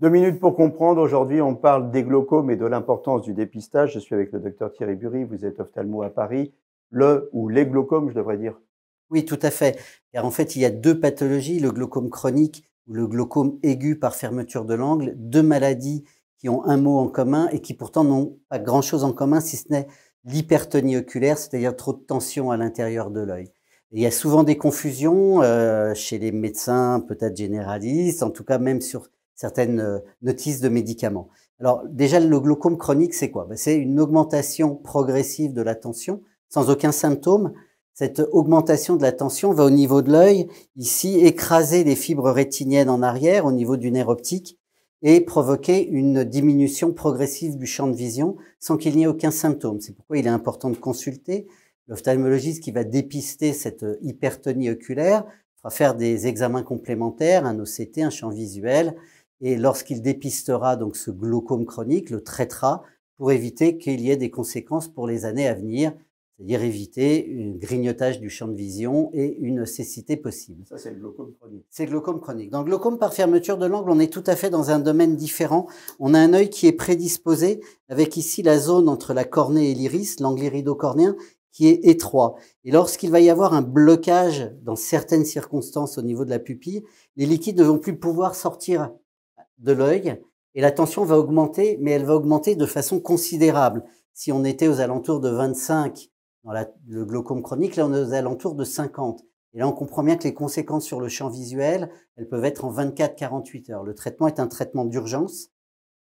Deux minutes pour comprendre. Aujourd'hui, on parle des glaucomes et de l'importance du dépistage. Je suis avec le docteur Thierry Bury. Vous êtes ophtalmo à Paris. Le ou les glaucomes, je devrais dire. Oui, tout à fait. Car en fait, il y a deux pathologies, le glaucome chronique ou le glaucome aigu par fermeture de l'angle, deux maladies qui ont un mot en commun et qui pourtant n'ont pas grand-chose en commun si ce n'est l'hypertonie oculaire, c'est-à-dire trop de tension à l'intérieur de l'œil. Il y a souvent des confusions euh, chez les médecins, peut-être généralistes, en tout cas même sur certaines euh, notices de médicaments. Alors déjà, le glaucome chronique, c'est quoi ben, C'est une augmentation progressive de la tension, sans aucun symptôme. Cette augmentation de la tension va au niveau de l'œil, ici écraser les fibres rétiniennes en arrière, au niveau du nerf optique, et provoquer une diminution progressive du champ de vision sans qu'il n'y ait aucun symptôme. C'est pourquoi il est important de consulter l'ophtalmologiste qui va dépister cette euh, hypertonie oculaire, fera faire des examens complémentaires, un OCT, un champ visuel, et lorsqu'il dépistera donc ce glaucome chronique, le traitera pour éviter qu'il y ait des conséquences pour les années à venir, c'est-à-dire éviter un grignotage du champ de vision et une cécité possible. Ça, c'est le glaucome chronique. C'est le glaucome chronique. Dans le glaucome par fermeture de l'angle, on est tout à fait dans un domaine différent. On a un œil qui est prédisposé, avec ici la zone entre la cornée et l'iris, l'angle irido-cornéen qui est étroit. Et lorsqu'il va y avoir un blocage dans certaines circonstances au niveau de la pupille, les liquides ne vont plus pouvoir sortir de l'œil et la tension va augmenter, mais elle va augmenter de façon considérable. Si on était aux alentours de 25 dans le glaucome chronique, là on est aux alentours de 50. Et là on comprend bien que les conséquences sur le champ visuel, elles peuvent être en 24-48 heures. Le traitement est un traitement d'urgence.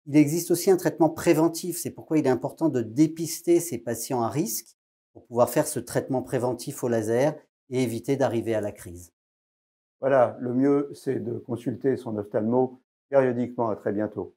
Il existe aussi un traitement préventif, c'est pourquoi il est important de dépister ces patients à risque pour pouvoir faire ce traitement préventif au laser et éviter d'arriver à la crise. Voilà, le mieux c'est de consulter son ophtalmo périodiquement. À très bientôt.